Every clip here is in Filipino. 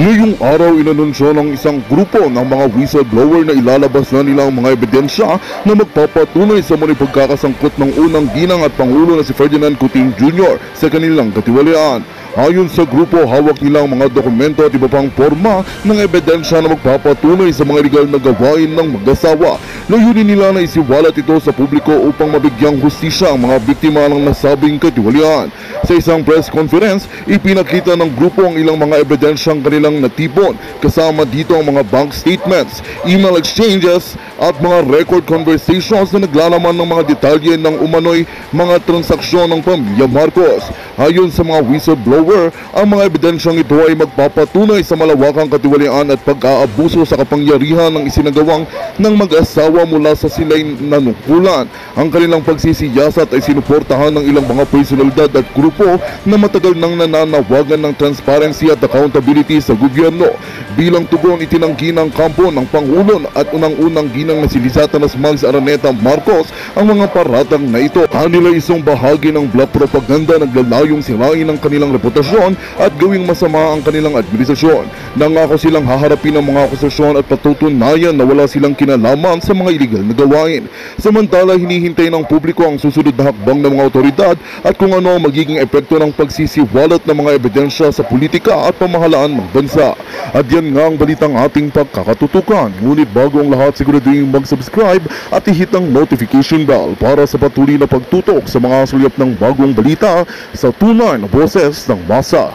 Ngayong araw inanunsyo ng isang grupo ng mga whistleblower na ilalabas na nila ang mga ebidensya na magpapatunay sa muli pagkakasangkot ng unang ginang at pangulo na si Ferdinand Coutinho Jr. sa kanilang katiwalian. Ayon sa grupo, hawak nilang mga dokumento at iba pang forma ng ebidensya na magpapatunay sa mga legal na gawain ng mag-asawa. Layunin nila na isiwalat ito sa publiko upang mabigyang hustisya ang mga biktima ng nasabing katiwalian. Sa isang press conference, ipinakita ng grupo ang ilang mga ebidensyang kanilang natipon, kasama dito ang mga bank statements, email exchanges, at mga record conversations na naglalaman ng mga detalye ng umano'y mga transaksyon ng pamilya Marcos. Ayon sa mga whistleblower, ang mga ebidensyang ito ay magpapatunay sa malawakang katiwalian at pag-aabuso sa kapangyarihan ng isinagawang ng mag-asawa mula sa sila'y nanukulan. Ang kanilang pagsisiyasat ay sinuportahan ng ilang mga personalidad at grupo na matagal nang nananawagan ng transparency at accountability sa gobyerno. Bilang tugon, itinanggi ng kampo ng Pangulo at unang-unang ginagawa ng na Mags Araneta Marcos ang mga paratang na ito. Kanila isang bahagi ng black propaganda naglalayong sirain ang kanilang reputasyon at gawing masama ang kanilang administrasyon. Nangako silang haharapin ang mga akusasyon at patutunayan na wala silang kinalaman sa mga iligal na gawain. Samantala, hinihintay ng publiko ang susunod na hakbang ng mga otoridad at kung ano ang magiging epekto ng pagsisiwalat ng mga ebidensya sa politika at pamahalaan ng bansa. At yan nga ang balitang ating pagkakatutukan. Ngunit bago ang lahat, siguraduhin kayong mag-subscribe at i ang notification bell para sa patuloy na pagtutok sa mga sulyap ng bagong balita sa tunay na boses ng masa.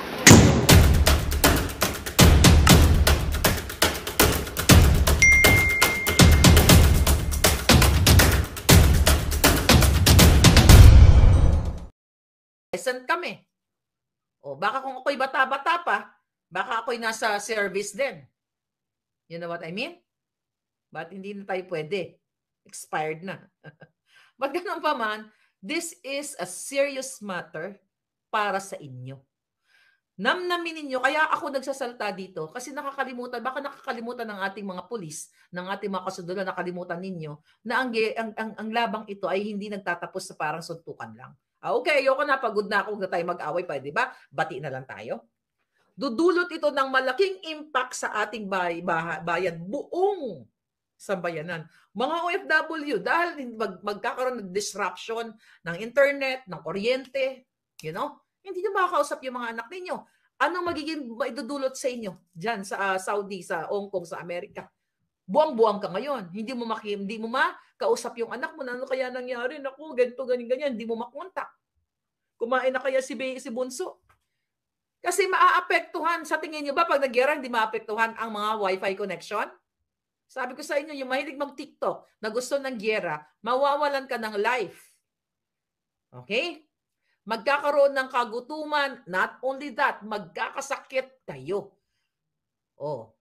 Present kami. O baka kung ako'y bata-bata pa, baka ako'y nasa service din. You know what I mean? but hindi na tayo pwede? Expired na. but ganun pa man, this is a serious matter para sa inyo. Namnamin ninyo, kaya ako nagsasalta dito kasi nakakalimutan, baka nakakalimutan ng ating mga pulis, ng ating mga kasudulan, nakalimutan ninyo na ang, ang, ang, ang labang ito ay hindi nagtatapos sa parang suntukan lang. Ah, okay, ayoko na, pagod na ako, huwag na tayo mag-away pa, di ba? Bati na lang tayo. Dudulot ito ng malaking impact sa ating bay, bayan, buong sa bayanan. Mga OFW, dahil mag, magkakaroon ng disruption ng internet, ng kuryente, you know, hindi nyo makakausap yung mga anak ninyo. Ano magiging maidudulot sa inyo dyan sa uh, Saudi, sa Hong Kong, sa Amerika? buwang-buwang ka ngayon. Hindi mo maki, hindi mo makausap yung anak mo na ano kaya nangyari, naku, ganito, ganyan, ganyan, hindi mo makontak. Kumain na kaya si, si Bunso. Kasi maaapektuhan, sa tingin niyo ba pag nagyara, hindi maapektuhan ang mga wifi connection? Sabi ko sa inyo, yung mahilig mag-TikTok na gusto ng giyera, mawawalan ka ng life. Okay? Magkakaroon ng kagutuman. Not only that, magkakasakit kayo. Oh.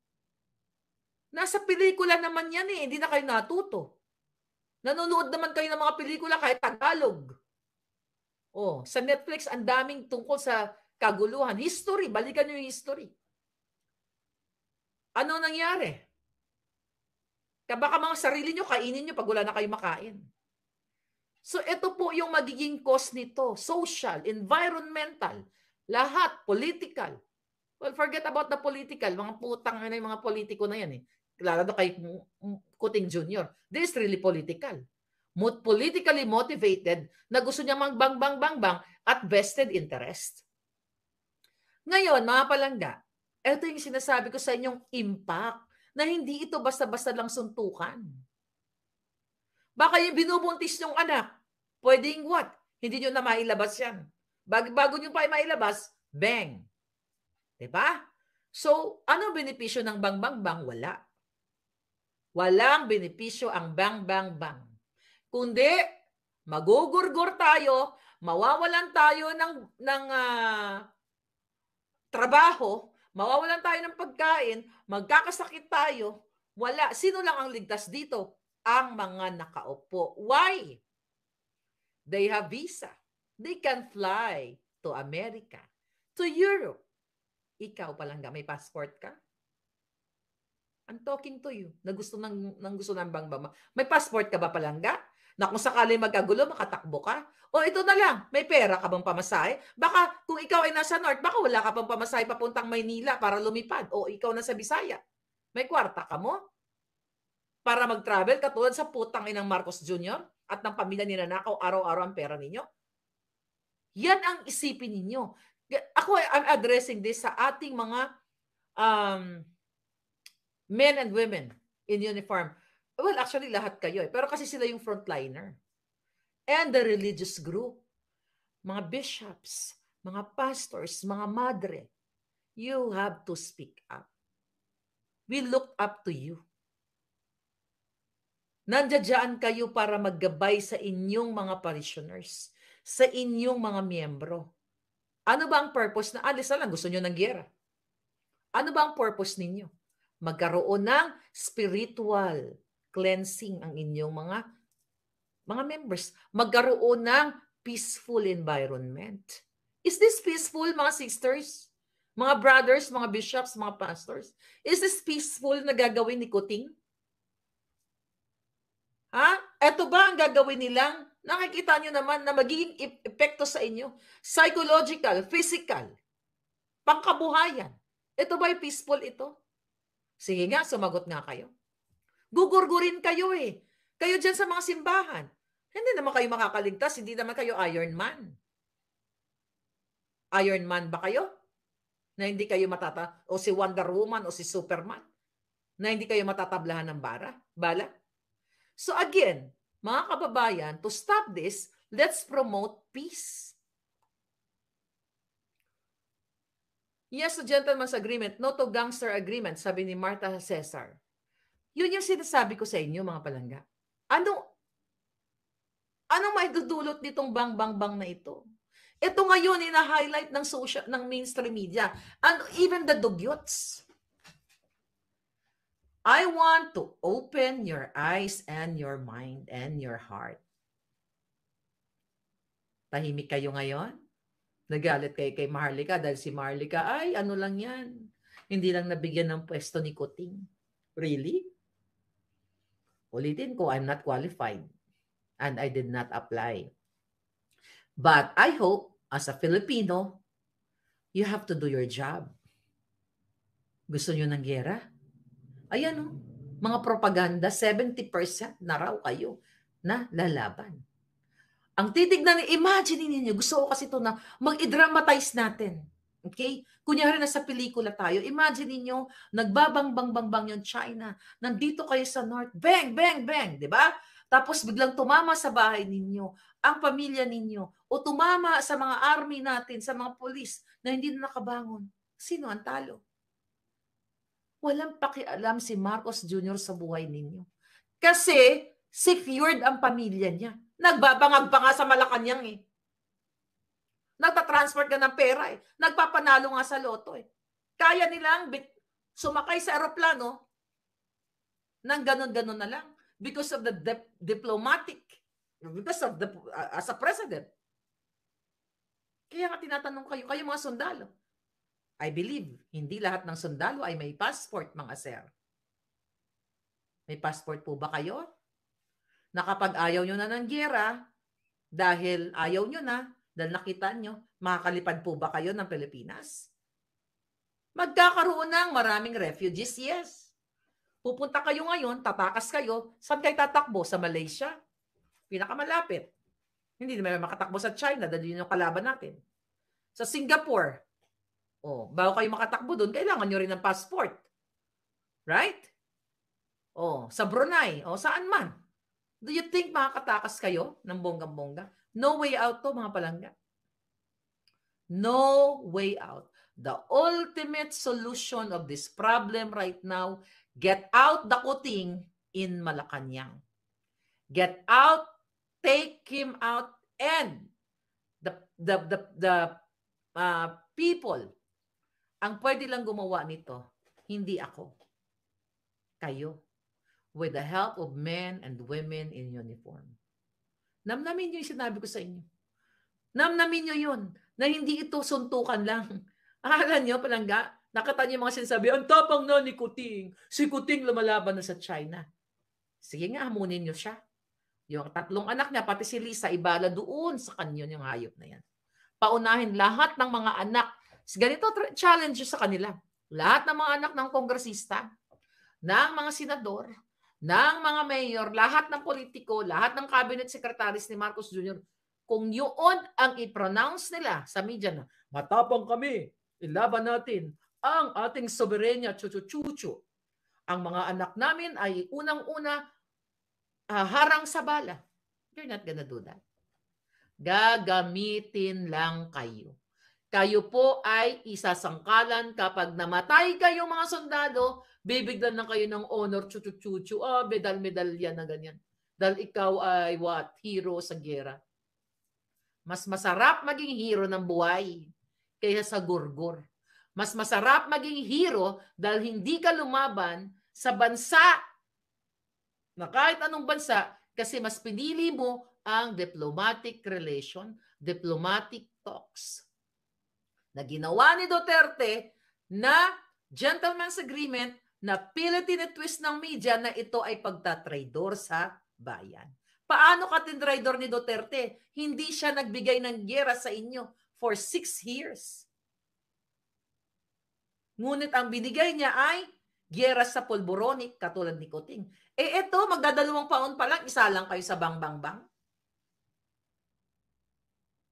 Nasa pelikula naman yan eh. Hindi na kayo natuto. Nanonood naman kayo ng mga pelikula kahit Tagalog. Oh, sa Netflix ang daming tungkol sa kaguluhan. History, balikan niyo yung history. Ano nangyari? Kaya Baka mga sarili nyo, kainin nyo pag wala na kayo makain. So ito po yung magiging cause nito. Social, environmental, lahat, political. Well, forget about the political. Mga putang na yung mga politiko na yan eh. Lalo kay Kuting Jr. This really political. Politically motivated na gusto niya magbang-bang-bang-bang at vested interest. Ngayon, mga palangga, ito yung sinasabi ko sa inyong impact na hindi ito basta-basta lang suntukan. Baka yung binubuntis yung anak, pwedeng what? Hindi nyo na mailabas yan. Bago, bago nyo pa mailabas, bang. Diba? So, ano benepisyo ng bang bang bang? Wala. Walang benepisyo ang bang bang bang. Kundi, magugurgor tayo, mawawalan tayo ng, ng uh, trabaho mawawalan tayo ng pagkain, magkakasakit tayo, wala. Sino lang ang ligtas dito? Ang mga nakaupo. Why? They have visa. They can fly to America, to Europe. Ikaw pa lang may passport ka? I'm talking to you. Na gusto ng, ng gusto ng bang bama. May passport ka ba palangga? na kung sakali magkagulo, makatakbo ka. O ito na lang, may pera ka bang pamasay? Baka kung ikaw ay nasa North, baka wala ka pang pamasay papuntang Maynila para lumipad. O ikaw na sa Bisaya, may kwarta ka mo? Para mag-travel katulad sa putang inang Marcos Jr. at ng pamilya ni Nanakaw, araw-araw ang pera ninyo? Yan ang isipin ninyo. Ako, I'm addressing this sa ating mga um, men and women in uniform Well, actually, lahat kayo eh. Pero kasi sila yung frontliner. And the religious group. Mga bishops, mga pastors, mga madre. You have to speak up. We look up to you. Nandiyan kayo para maggabay sa inyong mga parishioners, sa inyong mga miyembro. Ano ba ang purpose na, alis na lang, gusto nyo ng gera? Ano ba ang purpose ninyo? Magkaroon ng spiritual cleansing ang inyong mga mga members. Magkaroon ng peaceful environment. Is this peaceful, mga sisters? Mga brothers, mga bishops, mga pastors? Is this peaceful na gagawin ni Kuting? Ha? Ito ba ang gagawin nilang? Nakikita nyo naman na magiging epekto sa inyo. Psychological, physical, pangkabuhayan. Ito ba peaceful ito? Sige nga, sumagot nga kayo. Gugurgurin kayo eh. Kayo dyan sa mga simbahan. Hindi naman kayo makakaligtas, hindi naman kayo Iron Man. Iron Man ba kayo? Na hindi kayo matata o si Wonder Woman o si Superman na hindi kayo matatablahan ng bara, bala. So again, mga kababayan, to stop this, let's promote peace. Yes to gentleman's agreement, not to gangster agreement, sabi ni Martha Cesar. Yun yung sinasabi ko sa inyo, mga palangga. Anong, anong may dudulot nitong bang-bang-bang na ito? Ito ngayon, ina-highlight ng, social, ng mainstream media. And even the dugyuts. I want to open your eyes and your mind and your heart. Tahimik kayo ngayon? Nagalit kay kay Marlika dahil si Marlika, ay, ano lang yan. Hindi lang nabigyan ng pwesto ni Kuting. Really? Ulitin ko, I'm not qualified and I did not apply. But I hope, as a Filipino, you have to do your job. Gusto nyo ng gera? Ayan o, oh, mga propaganda, 70% na raw kayo na lalaban. Ang titignan, imagine ninyo, gusto ko kasi ito na mag-dramatize natin Okay? Kunyari na sa pelikula tayo, imagine niyo nagbabangbang-bangbang yung China. Nandito kayo sa North, bang, bang, bang, di ba? Tapos biglang tumama sa bahay ninyo, ang pamilya ninyo, o tumama sa mga army natin, sa mga polis na hindi na nakabangon. Sino ang talo? Walang pakialam si Marcos Jr. sa buhay ninyo. Kasi secured ang pamilya niya. Nagbabangag pa nga sa Malacanang eh nagpa Nagtatransfer ka ng pera eh. Nagpapanalo nga sa loto eh. Kaya nilang sumakay sa aeroplano nang ganun-ganun na lang because of the de- diplomatic, because of the, uh, as a president. Kaya nga tinatanong kayo, kayo mga sundalo. I believe, hindi lahat ng sundalo ay may passport, mga sir. May passport po ba kayo? Nakapag ayaw nyo na ng gera, dahil ayaw nyo na, dahil nakita nyo, makakalipad po ba kayo ng Pilipinas? Magkakaroon ng maraming refugees, yes. Pupunta kayo ngayon, tatakas kayo, saan kayo tatakbo? Sa Malaysia? Pinakamalapit. Hindi naman makatakbo sa China dahil yun yung kalaban natin. Sa Singapore, oh, bago kayo makatakbo doon, kailangan nyo rin ng passport. Right? Oh, sa Brunei, oh, saan man. Do you think makakatakas kayo ng bonggang-bongga? No way out to mga palangga. No way out. The ultimate solution of this problem right now, get out the kuting in Malacanang. Get out, take him out, and the, the, the, the uh, people, ang pwede lang gumawa nito, hindi ako. Kayo. With the help of men and women in uniform. Namnamin niyo yung sinabi ko sa inyo. Namnamin niyo yun. Na hindi ito suntukan lang. Akala niyo, palangga, nakata yung mga sinasabi, ang tapang na ni Kuting. Si Kuting lumalaban na sa China. Sige nga, hamunin niyo siya. Yung tatlong anak niya, pati si Lisa, ibala doon sa kanyon yung hayop na yan. Paunahin lahat ng mga anak. Ganito challenge sa kanila. Lahat ng mga anak ng kongresista, ng mga senador, ng mga mayor, lahat ng politiko, lahat ng cabinet secretaries ni Marcos Jr., kung yun ang i-pronounce nila sa media na, matapang kami, ilaban natin ang ating soberenya chuchuchuchu. Ang mga anak namin ay unang-una uh, harang sa bala. You're not gonna do that. Gagamitin lang kayo kayo po ay isasangkalan kapag namatay kayo mga sundalo, bibigyan lang kayo ng honor, chuchuchuchu, ah, oh, medal-medal yan na ganyan. Dahil ikaw ay what? Hero sa gera. Mas masarap maging hero ng buhay kaya sa gurgur. Mas masarap maging hero dahil hindi ka lumaban sa bansa na kahit anong bansa kasi mas pinili mo ang diplomatic relation, diplomatic talks na ginawa ni Duterte na gentleman's agreement na pilitin pilit twist ng media na ito ay pagtatraidor sa bayan. Paano ka tinraidor ni Duterte? Hindi siya nagbigay ng gera sa inyo for six years. Ngunit ang binigay niya ay gera sa polboronic katulad ni Kuting. Eh ito, magdadalawang paon pa lang, isa lang kayo sa bang-bang-bang.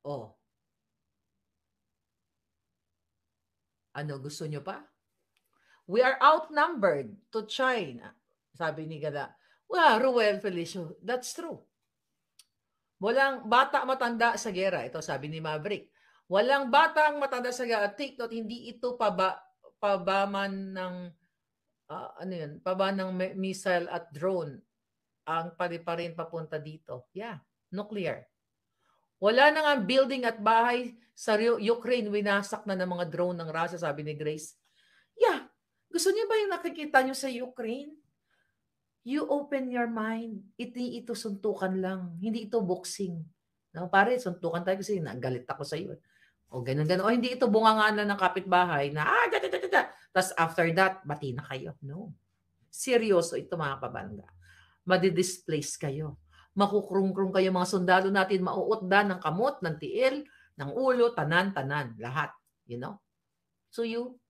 Oh, Ano gusto nyo pa? We are outnumbered to China. Sabi ni Gala, well, Ruel Felicio, that's true. Walang bata matanda sa gera. Ito sabi ni Maverick. Walang batang matanda sa gera. Take note, hindi ito paba, pabaman ng uh, ano yun, paba ng missile at drone ang pare pa rin papunta dito. Yeah, nuclear. Wala na nga building at bahay sa Ukraine, winasak na ng mga drone ng Russia, sabi ni Grace. Yeah, gusto niyo ba yung nakikita niyo sa Ukraine? You open your mind. Ito, ito suntukan lang. Hindi ito boxing. No, pare, suntukan tayo kasi nagalit ako sa iyo. O ganun ganun. O hindi ito bunganganan ng kapitbahay na ah, da, da, da, da, da. Tapos after that, bati na kayo. No. Seryoso ito mga kabanga. Madi-displace kayo makukrungkrong kayo mga sundalo natin, mauutda ng kamot, ng tiil, ng ulo, tanan-tanan, lahat. You know? So you,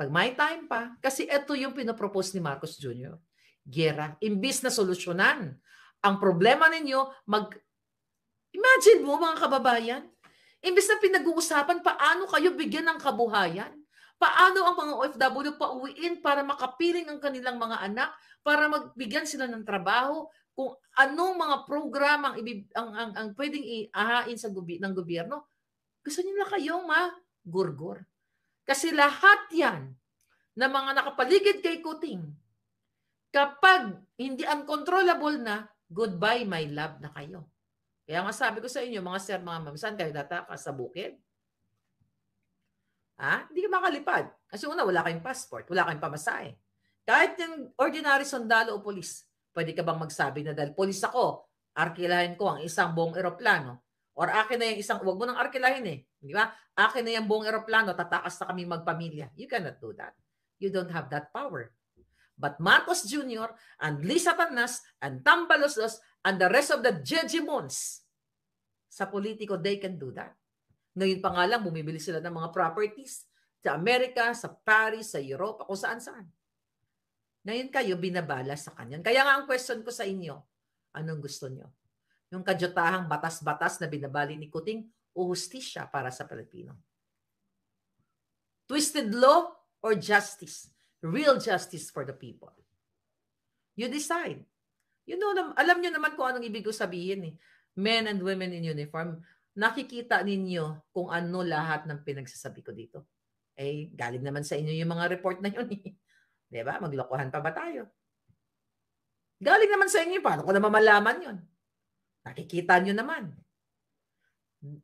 pag may time pa, kasi ito yung pinopropose ni Marcos Jr. Gera. Imbis na solusyonan ang problema ninyo, mag... Imagine mo mga kababayan, imbis na pinag-uusapan paano kayo bigyan ng kabuhayan, Paano ang mga OFW pauwiin para makapiling ang kanilang mga anak, para magbigyan sila ng trabaho, kung anong mga program ang, ang, ang, ang pwedeng ihahain sa gubi, ng gobyerno? Gusto na kayong magurgor. Kasi lahat yan na mga nakapaligid kay Kuting, kapag hindi uncontrollable na, goodbye my love na kayo. Kaya nga sabi ko sa inyo, mga sir, mga ma'am, saan kayo data Sa bukid? Ha? Hindi ka makalipad. Kasi una, wala kayong passport, wala kayong pamasahe. Kahit yung ordinary sundalo o polis, pwede ka bang magsabi na dahil polis ako, arkilahin ko ang isang buong eroplano or akin na yung isang, wag mo nang arkilahin eh. Di ba? Akin na yung buong eroplano, tatakas na kami magpamilya. You cannot do that. You don't have that power. But Marcos Jr. and Lisa Tanas and Tambalosos and the rest of the jejimons sa politiko, they can do that. Ngayon pa nga lang, bumibili sila ng mga properties sa Amerika, sa Paris, sa Europa, kung saan-saan. Ngayon kayo, binabala sa kanyan. Kaya nga ang question ko sa inyo, anong gusto nyo? Yung kadyotahang batas-batas na binabali ni Kuting o hustisya para sa Pilipino? Twisted law or justice? Real justice for the people. You decide. You know, alam nyo naman kung anong ibig ko sabihin eh. Men and women in uniform, nakikita ninyo kung ano lahat ng pinagsasabi ko dito. Eh, galing naman sa inyo yung mga report na yun. Eh. ba? Diba? Maglokohan pa ba tayo? Galing naman sa inyo. Paano ko naman malaman yun? Nakikita nyo naman.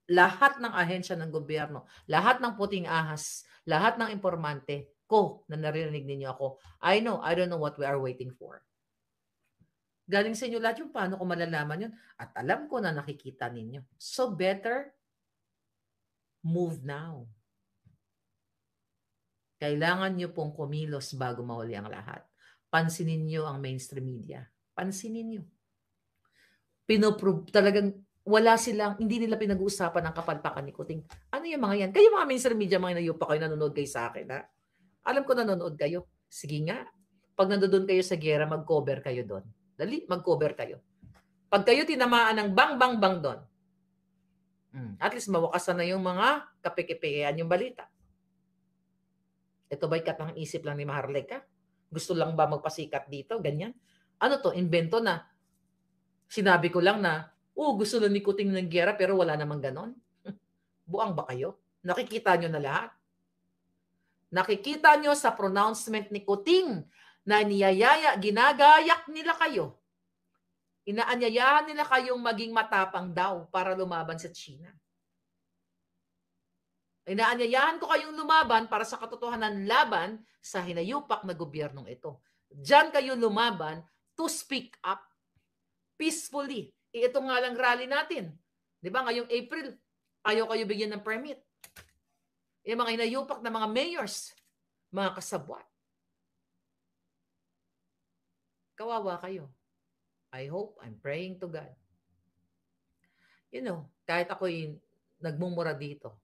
Lahat ng ahensya ng gobyerno, lahat ng puting ahas, lahat ng impormante ko na narinig ninyo ako, I know, I don't know what we are waiting for. Galing sa inyo lahat yung paano ko malalaman yun. At alam ko na nakikita ninyo. So better, move now. Kailangan nyo pong kumilos bago mahuli ang lahat. Pansinin nyo ang mainstream media. Pansinin nyo. Pinoprove, talagang wala silang, hindi nila pinag-uusapan ang kapalpakan ni Kuting. Ano yung mga yan? Kayo mga mainstream media, mga nayupa kayo, nanonood kayo sa akin. Ha? Alam ko nanonood kayo. Sige nga. Pag nandoon kayo sa gera, mag-cover kayo doon. Dali, mag-cover kayo. Pag kayo tinamaan ng bang-bang-bang doon, hmm, at least mawakasan na yung mga kapikipian yung balita. Ito ba'y katang isip lang ni Maharlika? Gusto lang ba magpasikat dito? Ganyan. Ano to? Invento na. Sinabi ko lang na, oh, gusto lang ni Kuting ng gera pero wala namang ganon. Buang ba kayo? Nakikita nyo na lahat? Nakikita nyo sa pronouncement ni Kuting na niyayaya, ginagayak nila kayo. Inaanyayahan nila kayong maging matapang daw para lumaban sa China. Inaanyayahan ko kayong lumaban para sa katotohanan laban sa hinayupak na gobyernong ito. Diyan kayo lumaban to speak up peacefully. E ito nga lang rally natin. Di ba? Ngayong April, ayaw kayo bigyan ng permit. Yung eh, e mga hinayupak na mga mayors, mga kasabwat. Kawawa kayo. I hope, I'm praying to God. You know, kahit ako'y nagmumura dito,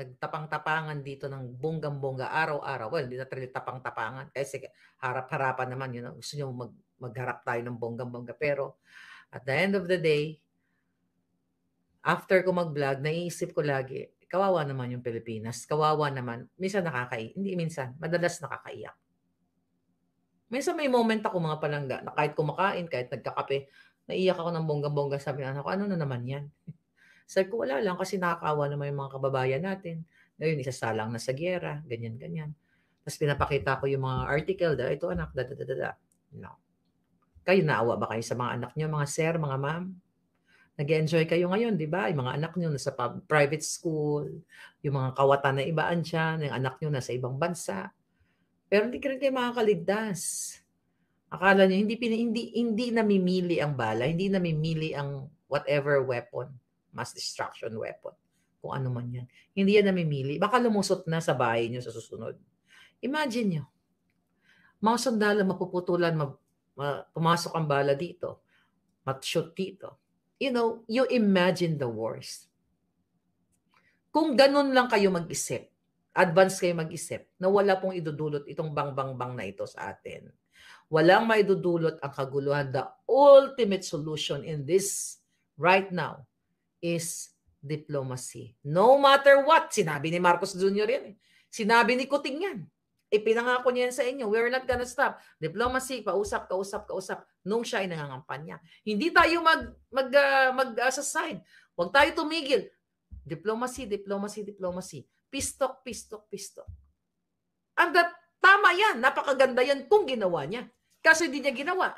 nagtapang-tapangan dito ng bonggang-bongga araw-araw. Well, hindi na talaga tapang-tapangan. Kasi eh, harap-harapan naman, you know, gusto nyo mag, magharap tayo ng bonggang-bongga. Pero at the end of the day, after ko mag-vlog, naiisip ko lagi, kawawa naman yung Pilipinas. Kawawa naman. Minsan nakakai, hindi minsan, madalas nakakaiyak. Minsan may moment ako mga palangga na kahit kumakain, kahit nagkakape, naiyak ako ng bonggang-bongga. Sabi na ako, ano na naman yan? Sabi ko, wala lang kasi nakakawa naman yung mga kababayan natin. Ngayon, isasalang na sa gyera, ganyan-ganyan. Tapos pinapakita ko yung mga article, daw, ito anak, da, da, da, da. No. Kayo naawa ba kayo sa mga anak nyo, mga sir, mga ma'am? nag enjoy kayo ngayon, di ba? Yung mga anak nyo nasa private school, yung mga kawatan na ibaan siya, yung anak nyo nasa ibang bansa. Pero hindi ka rin kayo makakaligtas. Akala niyo, hindi, hindi, hindi namimili ang bala, hindi namimili ang whatever weapon, mass destruction weapon, kung ano man yan. Hindi yan namimili. Baka lumusot na sa bahay niyo sa susunod. Imagine niyo, mga sundalo mapuputulan, ma, ma, pumasok ang bala dito, mat-shoot dito. You know, you imagine the worst. Kung ganun lang kayo mag-isip, advance kayo mag-isip na wala pong idudulot itong bang-bang-bang na ito sa atin. Walang maidudulot ang kaguluhan. The ultimate solution in this right now is diplomacy. No matter what, sinabi ni Marcos Jr. yan. Eh. Sinabi ni Kuting yan. Ipinangako niya yan sa inyo. We're not gonna stop. Diplomacy, pausap, kausap, kausap. Nung siya ay nangangampanya. Hindi tayo mag, mag, uh, ah, mag-aside. Uh, Huwag tayo tumigil. Diplomacy, diplomacy, diplomacy pistok, pistok, pistok. And that, tama yan, napakaganda yan kung ginawa niya. Kasi hindi niya ginawa.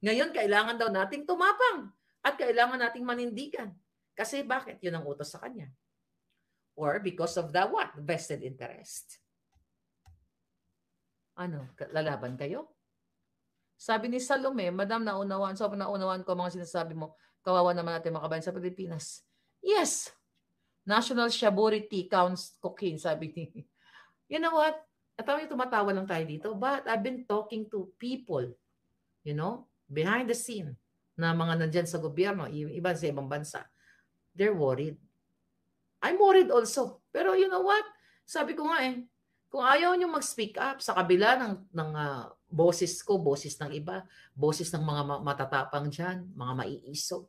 Ngayon, kailangan daw nating tumapang at kailangan nating manindigan. Kasi bakit? Yun ang utos sa kanya. Or because of the what? Vested interest. Ano? Lalaban kayo? Sabi ni Salome, Madam, naunawaan, so naunawaan ko mga sinasabi mo, kawawa naman natin mga kabayan sa Pilipinas. Yes, National Shaburi Tea Counts Cooking, sabi ni. You know what? At yung tumatawa lang tayo dito. But I've been talking to people, you know, behind the scene, na mga nandyan sa gobyerno, iba sa ibang bansa. They're worried. I'm worried also. Pero you know what? Sabi ko nga eh, kung ayaw nyo mag-speak up sa kabila ng, ng uh, boses ko, boses ng iba, boses ng mga matatapang dyan, mga maiisog,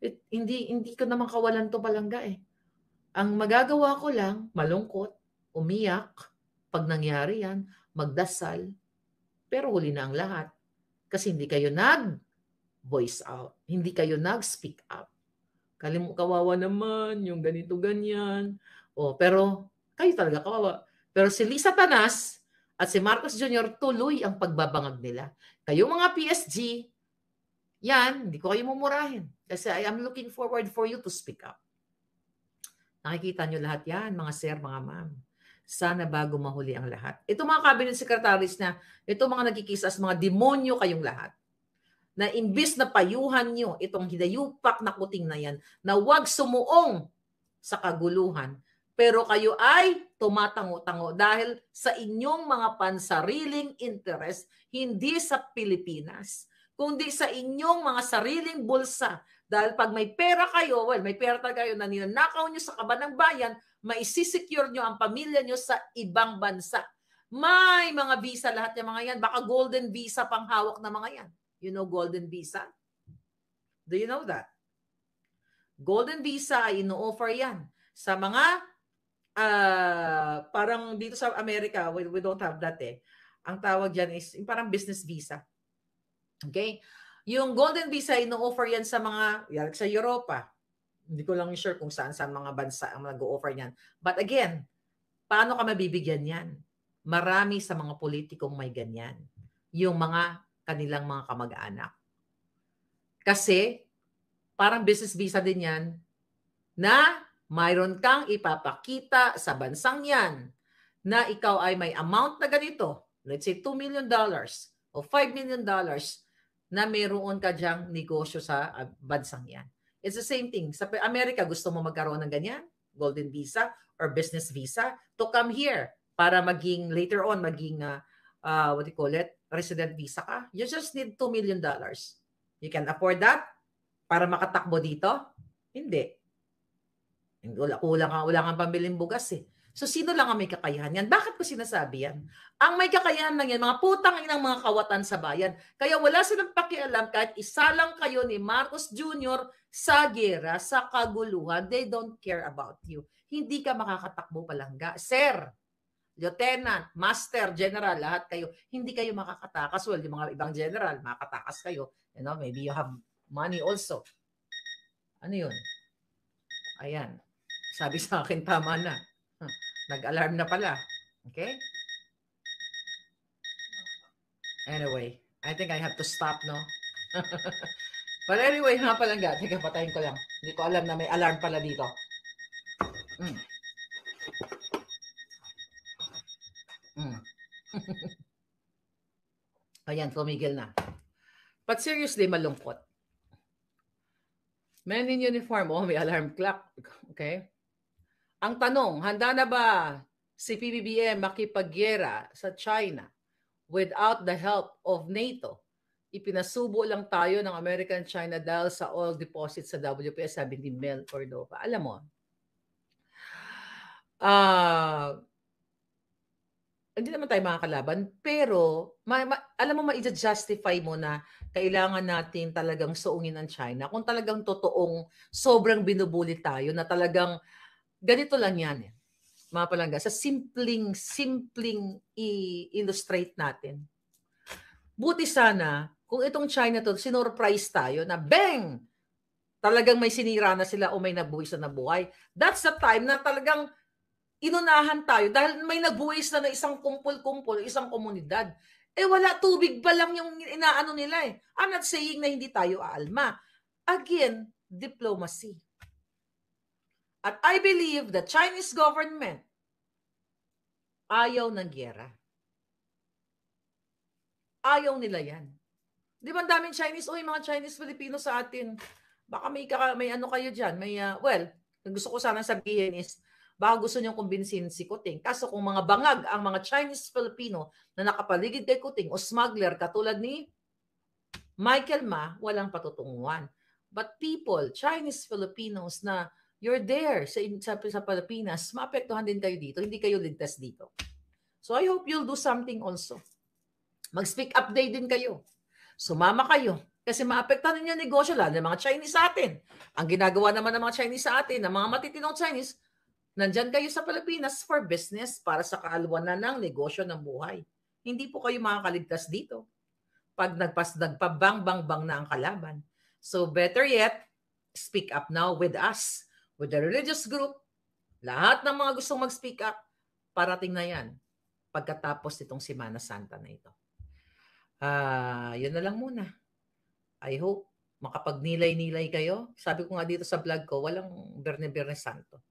It, hindi, hindi ko naman kawalan to palangga eh. Ang magagawa ko lang, malungkot, umiyak, pag nangyari yan, magdasal, pero huli na ang lahat. Kasi hindi kayo nag-voice out. Hindi kayo nag-speak up. Kalim kawawa naman, yung ganito-ganyan. Oh, pero kayo talaga kawawa. Pero si Lisa Tanas at si Marcos Jr. tuloy ang pagbabangag nila. Kayo mga PSG, yan, hindi ko kayo mumurahin. Kasi I am looking forward for you to speak up. Nakikita nyo lahat yan, mga sir, mga ma'am. Sana bago mahuli ang lahat. Ito mga cabinet secretaries na, ito mga nagkikisas, mga demonyo kayong lahat. Na imbis na payuhan nyo itong hidayupak na kuting na yan, na wag sumuong sa kaguluhan, pero kayo ay tumatango-tango dahil sa inyong mga pansariling interest, hindi sa Pilipinas kundi sa inyong mga sariling bulsa. Dahil pag may pera kayo, well, may pera talaga kayo na ninanakaw nyo sa kaban ng bayan, maisisecure nyo ang pamilya nyo sa ibang bansa. May mga visa lahat ng mga yan. Baka golden visa pang hawak na mga yan. You know golden visa? Do you know that? Golden visa ay ino-offer yan sa mga uh, parang dito sa Amerika, we, we don't have that eh. Ang tawag dyan is parang business visa Okay? Yung Golden Visa, ino-offer yan sa mga, sa Europa. Hindi ko lang sure kung saan saan mga bansa ang nag-o-offer niyan. But again, paano ka mabibigyan yan? Marami sa mga politikong may ganyan. Yung mga kanilang mga kamag-anak. Kasi, parang business visa din yan na mayroon kang ipapakita sa bansang yan na ikaw ay may amount na ganito. Let's say $2 million o $5 million na mayroon ka diyang negosyo sa ah, bansang yan. It's the same thing. Sa Amerika, gusto mo magkaroon ng ganyan, golden visa or business visa, to come here para maging, later on, maging, uh, uh, what do you call it, resident visa ka. You just need $2 million. dollars. You can afford that para makatakbo dito? Hindi. Kulang, kulang, kulang ang pambiling bugas eh. So sino lang ang may kakayahan yan? Bakit ko sinasabi yan? Ang may kakayahan lang yan, mga putang inang mga kawatan sa bayan. Kaya wala silang pakialam kahit isa lang kayo ni Marcos Jr. sa gera, sa kaguluhan. They don't care about you. Hindi ka makakatakbo palangga. Sir, lieutenant, master, general, lahat kayo, hindi kayo makakatakas. Well, yung mga ibang general, makakatakas kayo. You know, maybe you have money also. Ano yun? Ayan. Sabi sa akin, tama na. Huh. Nag-alarm na pala. Okay? Anyway, I think I have to stop, no? But anyway, nga pala nga. Teka, patayin ko lang. Hindi ko alam na may alarm pala dito. Mm. Mm. Ayan, tumigil na. But seriously, malungkot. Men in uniform, oh, may alarm clock. Okay? Ang tanong, handa na ba si PBBM makipagyera sa China without the help of NATO? Ipinasubo lang tayo ng American China dahil sa oil deposits sa WPS, sabi ni Mel Cordova. Alam mo, ah... Uh, hindi naman tayo makakalaban, pero ma- ma- alam mo, ma-justify mo na kailangan natin talagang suungin ang China. Kung talagang totoong sobrang binubuli tayo na talagang ganito lang yan eh. Mga palangga, sa simpleng, simpleng i-illustrate natin. Buti sana, kung itong China to, sinurprise tayo na bang! Talagang may sinira na sila o may nabuwis na nabuhay. That's the time na talagang inunahan tayo dahil may nabuwis na na isang kumpol-kumpol, isang komunidad. Eh wala, tubig pa lang yung inaano nila eh. I'm not saying na hindi tayo aalma. Again, diplomacy at I believe the Chinese government ayaw ng gyera. Ayaw nila yan. Di ba daming Chinese? Uy, mga Chinese-Filipino sa atin. Baka may, kaka, may ano kayo dyan. May, uh, well, ang gusto ko sana sabihin is, baka gusto niyong kumbinsin si Kuting. Kaso kung mga bangag ang mga Chinese-Filipino na nakapaligid kay Kuting o smuggler katulad ni Michael Ma, walang patutunguhan. But people, Chinese-Filipinos na you're there sa, sa, sa Pilipinas, maapektuhan din kayo dito. Hindi kayo ligtas dito. So I hope you'll do something also. Mag-speak up day din kayo. Sumama kayo. Kasi maapektuhan ninyo yung negosyo, lalo ng mga Chinese sa atin. Ang ginagawa naman ng mga Chinese sa atin, ng mga matitinong Chinese, nandyan kayo sa Pilipinas for business, para sa kaalwanan ng negosyo ng buhay. Hindi po kayo makakaligtas dito pag nagpas, nagpabang-bang-bang na ang kalaban. So better yet, speak up now with us with the religious group, lahat ng mga gustong mag-speak up, parating na yan pagkatapos nitong Semana Santa na ito. Ah, uh, yun na lang muna. I hope makapagnilay-nilay kayo. Sabi ko nga dito sa vlog ko, walang Berne-Berne Santo.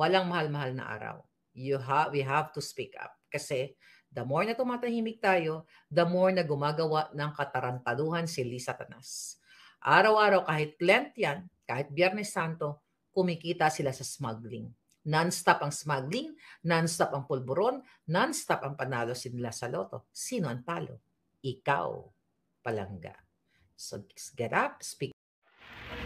Walang mahal-mahal na araw. You have, we have to speak up. Kasi the more na tumatahimik tayo, the more na gumagawa ng katarantaduhan si Lisa Tanas. Araw-araw, kahit Lent yan, kahit Biyernes Santo, kumikita sila sa smuggling. Non-stop ang smuggling, non-stop ang pulburon, non-stop ang panalo nila sa loto. Sino ang talo? Ikaw, palangga. So get up, speak